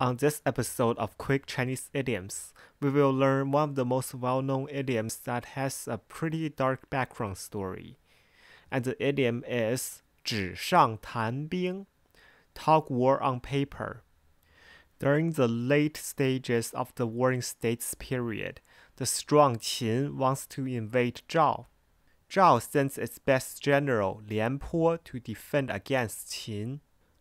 On this episode of Quick Chinese Idioms, we will learn one of the most well known idioms that has a pretty dark background story. And the idiom is 纸上谈兵, talk war on paper. During the late stages of the Warring States period, the strong Qin wants to invade Zhao. Zhao sends its best general Lian Po to defend against Qin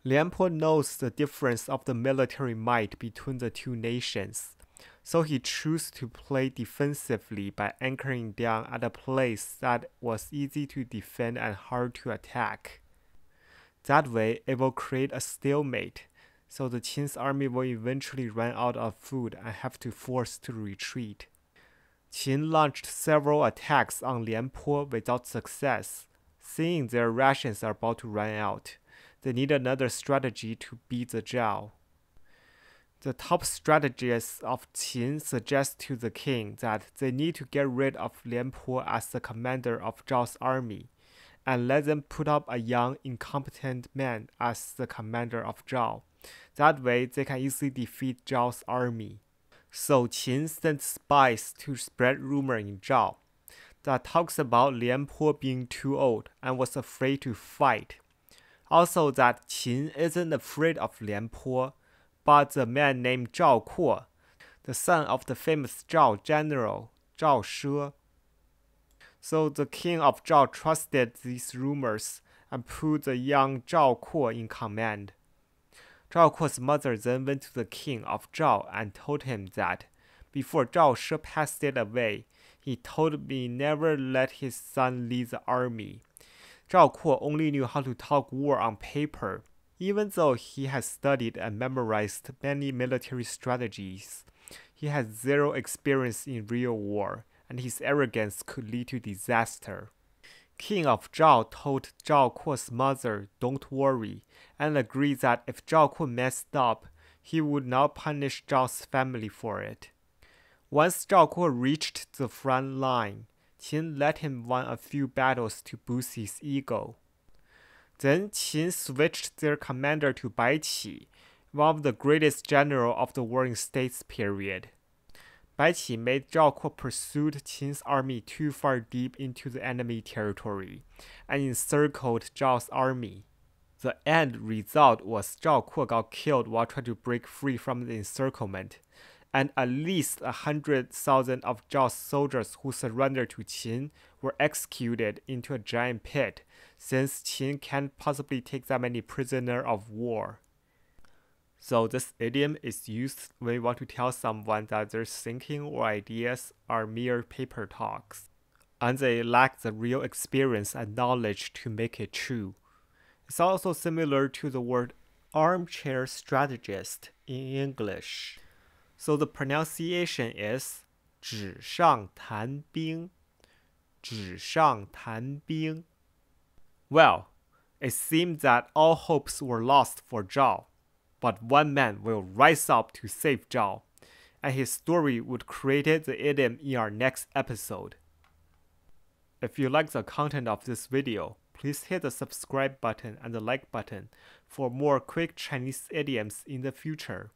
Liangpo knows the difference of the military might between the two nations, so he chose to play defensively by anchoring down at a place that was easy to defend and hard to attack. That way, it will create a stalemate, so the Qin's army will eventually run out of food and have to force to retreat. Qin launched several attacks on Liangpo without success, seeing their rations are about to run out. They need another strategy to beat the Zhao. The top strategists of Qin suggest to the king that they need to get rid of Po as the commander of Zhao's army, and let them put up a young, incompetent man as the commander of Zhao. That way, they can easily defeat Zhao's army. So Qin sent spies to spread rumor in Zhao that talks about Lian Po being too old and was afraid to fight also that Qin isn't afraid of Lian Po, but the man named Zhao Kuo, the son of the famous Zhao general, Zhao She. So the king of Zhao trusted these rumors and put the young Zhao Kuo in command. Zhao Kuo's mother then went to the king of Zhao and told him that, before Zhao She passed away, he told me never let his son lead the army. Zhao Kuo only knew how to talk war on paper, even though he had studied and memorized many military strategies. He had zero experience in real war, and his arrogance could lead to disaster. King of Zhao told Zhao Kuo's mother, don't worry, and agreed that if Zhao Kuo messed up, he would not punish Zhao's family for it. Once Zhao Kuo reached the front line, Qin let him win a few battles to boost his ego. Then Qin switched their commander to Bai Qi, one of the greatest general of the Warring States period. Bai Qi made Zhao Kuo pursue Qin's army too far deep into the enemy territory, and encircled Zhao's army. The end result was Zhao Kuo got killed while trying to break free from the encirclement and at least a 100,000 of Zhao's soldiers who surrendered to Qin were executed into a giant pit, since Qin can't possibly take that many prisoners of war. So this idiom is used when you want to tell someone that their thinking or ideas are mere paper talks, and they lack the real experience and knowledge to make it true. It's also similar to the word armchair strategist in English. So the pronunciation is 纸上谈兵,纸上谈兵. Well, it seemed that all hopes were lost for Zhao, but one man will rise up to save Zhao, and his story would create the idiom in our next episode. If you like the content of this video, please hit the subscribe button and the like button for more quick Chinese idioms in the future.